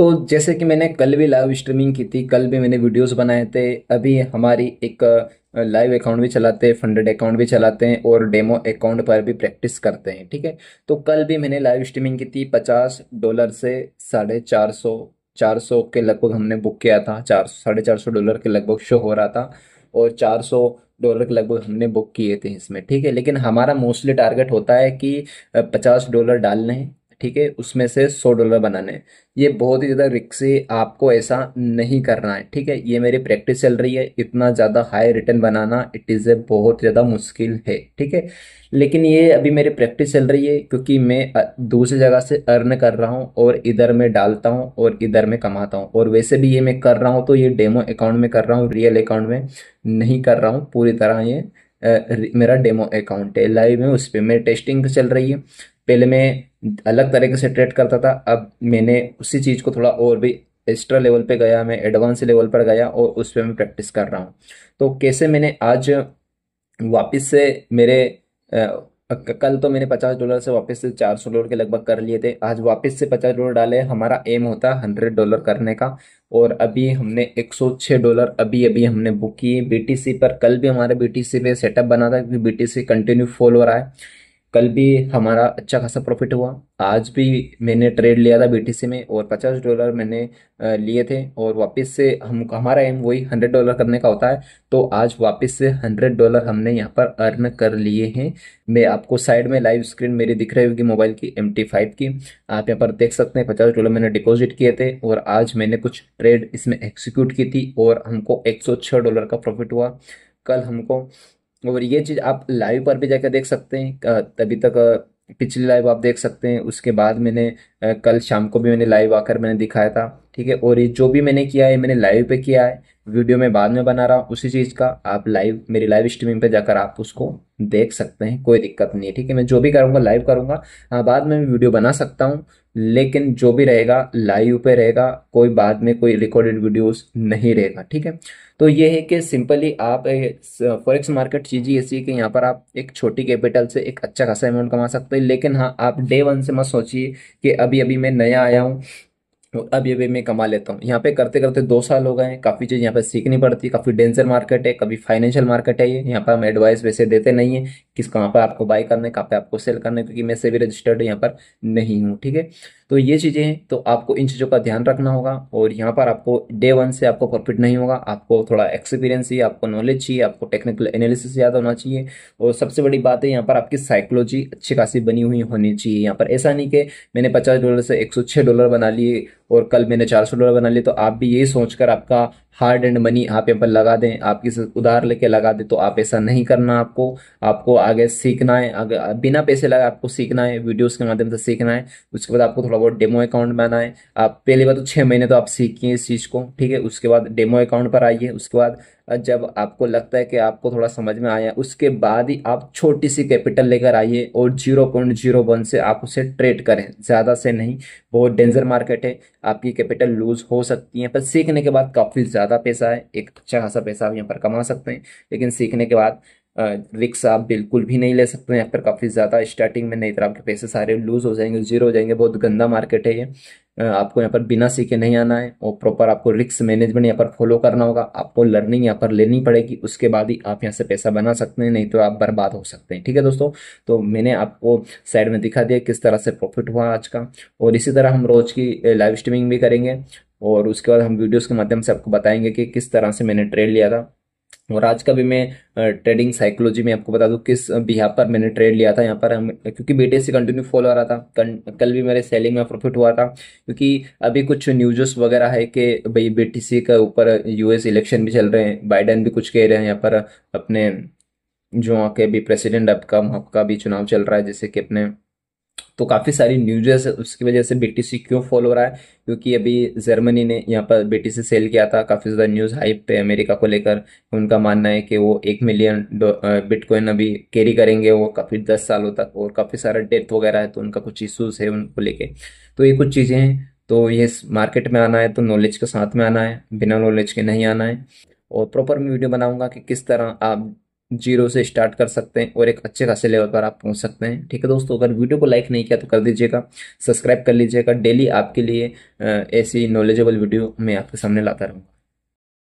तो जैसे कि मैंने कल भी लाइव स्ट्रीमिंग की थी कल भी मैंने वीडियोस बनाए थे अभी हमारी एक लाइव अकाउंट भी चलाते हैं फंडेड अकाउंट भी चलाते हैं और डेमो अकाउंट पर भी प्रैक्टिस करते हैं ठीक है तो कल भी मैंने लाइव स्ट्रीमिंग की थी पचास डॉलर से साढ़े चार सौ चार सौ के लगभग हमने बुक किया था चार साढ़े चार सौ डॉलर के लगभग शो हो रहा था और चार सौ डॉलर के लगभग हमने बुक किए थे इसमें ठीक है लेकिन हमारा मोस्टली टारगेट होता है कि पचास डॉलर डालने ठीक है उसमें से सौ डॉलर बनाने ये बहुत ही ज़्यादा है आपको ऐसा नहीं करना है ठीक है ये मेरी प्रैक्टिस चल रही है इतना ज़्यादा हाई रिटर्न बनाना इट इज़ ए बहुत ज़्यादा मुश्किल है ठीक है लेकिन ये अभी मेरी प्रैक्टिस चल रही है क्योंकि मैं दूसरी जगह से अर्न कर रहा हूँ और इधर में डालता हूँ और इधर में कमाता हूँ और वैसे भी ये मैं कर रहा हूँ तो ये डेमो अकाउंट में कर रहा हूँ रियल अकाउंट में नहीं कर रहा हूँ पूरी तरह ये मेरा डेमो अकाउंट है लाइव में उस पर मेरी टेस्टिंग चल रही है पहले मैं अलग तरीके से ट्रेड करता था अब मैंने उसी चीज़ को थोड़ा और भी एक्स्ट्रा लेवल पे गया मैं एडवांस लेवल पर गया और उस पर मैं प्रैक्टिस कर रहा हूँ तो कैसे मैंने आज वापस से मेरे आ, कल तो मैंने पचास डॉलर से वापस से चार सौ डॉलर के लगभग कर लिए थे आज वापस से पचास डॉलर डाले हमारा एम होता हंड्रेड डॉलर करने का और अभी हमने एक सौ छः डॉलर अभी अभी हमने बुक किए बी पर कल भी हमारे बीटीसी पे सेटअप बना था क्योंकि बीटीसी कंटिन्यू फॉल हो रहा है कल भी हमारा अच्छा खासा प्रॉफिट हुआ आज भी मैंने ट्रेड लिया था बी में और पचास डॉलर मैंने लिए थे और वापस से हम हमारा एम वही हंड्रेड डॉलर करने का होता है तो आज वापस से हंड्रेड डॉलर हमने यहाँ पर अर्न कर लिए हैं मैं आपको साइड में लाइव स्क्रीन मेरी दिख रही होगी मोबाइल की एम की आप यहाँ पर देख सकते हैं पचास डॉलर मैंने डिपोजिट किए थे और आज मैंने कुछ ट्रेड इसमें एक्सिक्यूट की थी और हमको एक डॉलर का प्रॉफिट हुआ कल हमको और ये चीज़ आप लाइव पर भी जाकर देख सकते हैं तभी तक पिछली लाइव आप देख सकते हैं उसके बाद मैंने कल शाम को भी मैंने लाइव आकर मैंने दिखाया था ठीक है और ये जो भी मैंने किया है मैंने लाइव पे किया है वीडियो मैं बाद में बना रहा हूँ उसी चीज़ का आप लाइव मेरी लाइव स्ट्रीमिंग पे जाकर आप उसको देख सकते हैं कोई दिक्कत नहीं है ठीक है मैं जो भी करूँगा लाइव करूँगा हाँ बाद में भी वीडियो बना सकता हूँ लेकिन जो भी रहेगा लाइव पे रहेगा कोई बाद में कोई रिकॉर्डेड वीडियोस नहीं रहेगा ठीक है तो ये है कि सिंपली आप फॉरेक्स मार्केट चीज़ ऐसी कि यहाँ पर आप एक छोटी कैपिटल से एक अच्छा खासा अमाउंट कमा सकते हैं लेकिन हाँ आप डे वन से मत सोचिए कि अभी अभी मैं नया आया हूँ तो अब ये भी मैं कमा लेता हूँ यहाँ पे करते करते दो साल हो गए काफ़ी चीज़ यहाँ पे सीखनी पड़ती है काफ़ी डेंसर मार्केट है कभी फाइनेंशियल मार्केट है ये यहाँ पर हम एडवाइस वैसे देते नहीं है किस कहाँ पर आपको बाय करना है कहाँ पे आपको सेल करना है क्योंकि मैं से भी रजिस्टर्ड यहाँ पर नहीं हूँ ठीक है तो ये चीज़ें हैं तो आपको इन चीज़ों का ध्यान रखना होगा और यहाँ पर आपको डे वन से आपको प्रॉफिट नहीं होगा आपको थोड़ा एक्सपीरियंस चाहिए आपको नॉलेज चाहिए आपको टेक्निकल एनालिसिस याद होना चाहिए और सबसे बड़ी बात है यहाँ पर आपकी साइकोलॉजी अच्छी खासी बनी हुई होनी चाहिए यहाँ पर ऐसा नहीं कि मैंने पचास डॉलर से एक डॉलर बना लिए और कल मैंने चार सौ डॉलर बना लिया तो आप भी यही सोचकर आपका हार्ड एंड मनी आप यहाँ पर लगा दें आप किसी उधार लेके लगा दें तो आप ऐसा नहीं करना आपको आपको आगे सीखना है अगर बिना पैसे लगा आपको सीखना है वीडियोस के माध्यम से सीखना है उसके बाद आपको थोड़ा बहुत डेमो अकाउंट बनाना है आप पहली बार तो छः महीने तो आप सीखिए इस चीज़ को ठीक है उसके बाद डेमो अकाउंट पर आइए उसके बाद जब आपको लगता है कि आपको थोड़ा समझ में आया उसके बाद ही आप छोटी सी कैपिटल लेकर आइए और जीरो पॉइंट जीरो वन से आप उसे ट्रेड करें ज़्यादा से नहीं बहुत डेंजर मार्केट है आपकी कैपिटल लूज हो सकती है पर सीखने के बाद काफ़ी ज़्यादा पैसा है एक अच्छा खासा पैसा आप यहाँ पर कमा सकते हैं लेकिन सीखने के बाद रिक्स आप बिल्कुल भी नहीं ले सकते यहाँ पर काफ़ी ज़्यादा स्टार्टिंग में नहीं तो आपके पैसे सारे लूज़ हो जाएंगे जीरो हो जाएंगे बहुत गंदा मार्केट है ये आपको यहाँ पर बिना सीखे नहीं आना है और प्रॉपर आपको रिक्स मैनेजमेंट यहाँ पर फॉलो करना होगा आपको लर्निंग यहाँ पर लेनी पड़ेगी उसके बाद ही आप यहाँ से पैसा बना सकते हैं नहीं तो आप बर्बाद हो सकते हैं ठीक है दोस्तों तो मैंने आपको साइड में दिखा दिया किस तरह से प्रॉफिट हुआ आज का और इसी तरह हम रोज़ की लाइव स्ट्रीमिंग भी करेंगे और उसके बाद हम वीडियोस के माध्यम से आपको बताएंगे कि किस तरह से मैंने ट्रेड लिया था और आज का भी मैं ट्रेडिंग साइकोलॉजी में आपको बता दूं किस बिहार पर मैंने ट्रेड लिया था यहाँ पर हम क्योंकि बीटीएस से कंटिन्यू फॉलो आ रहा था कल भी मेरे सेलिंग में प्रॉफिट हुआ था क्योंकि अभी कुछ न्यूज़ वगैरह है कि भाई बीटीसी के ऊपर यूएस इलेक्शन भी चल रहे हैं बाइडन भी कुछ कह रहे हैं यहाँ पर अपने जो वहाँ के भी प्रेसिडेंट आपका वहाँ का भी चुनाव चल रहा है जैसे कि अपने तो काफ़ी सारी न्यूजेस उसकी वजह से बीटीसी क्यों फॉल हो रहा है क्योंकि अभी जर्मनी ने यहाँ पर बीटीसी सेल किया था काफ़ी ज़्यादा न्यूज़ हाइप पे अमेरिका को लेकर उनका मानना है कि वो एक मिलियन बिटकॉइन अभी कैरी करेंगे वो काफ़ी दस सालों तक और काफ़ी सारा डेथ वगैरह है तो उनका कुछ इशूज़ है उनको लेके तो ये कुछ चीज़ें हैं तो ये मार्केट में आना है तो नॉलेज के साथ में आना है बिना नॉलेज के नहीं आना है और प्रॉपर मैं वीडियो बनाऊंगा कि किस तरह आप जीरो से स्टार्ट कर सकते हैं और एक अच्छे खासे लेवल पर आप पहुंच सकते हैं ठीक है दोस्तों अगर वीडियो को लाइक नहीं किया तो कर दीजिएगा सब्सक्राइब कर लीजिएगा डेली आपके लिए ऐसी नॉलेजेबल वीडियो मैं आपके सामने लाता रहूँगा